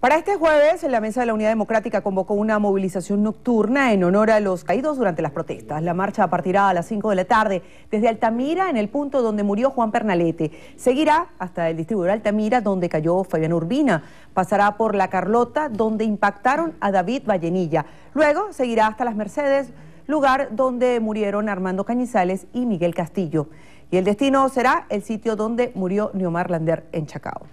Para este jueves, la Mesa de la Unidad Democrática convocó una movilización nocturna en honor a los caídos durante las protestas. La marcha partirá a las 5 de la tarde desde Altamira, en el punto donde murió Juan Pernalete. Seguirá hasta el distribuidor Altamira, donde cayó Fabián Urbina. Pasará por La Carlota, donde impactaron a David Vallenilla. Luego seguirá hasta Las Mercedes, lugar donde murieron Armando Cañizales y Miguel Castillo. Y el destino será el sitio donde murió Neomar Lander en Chacao.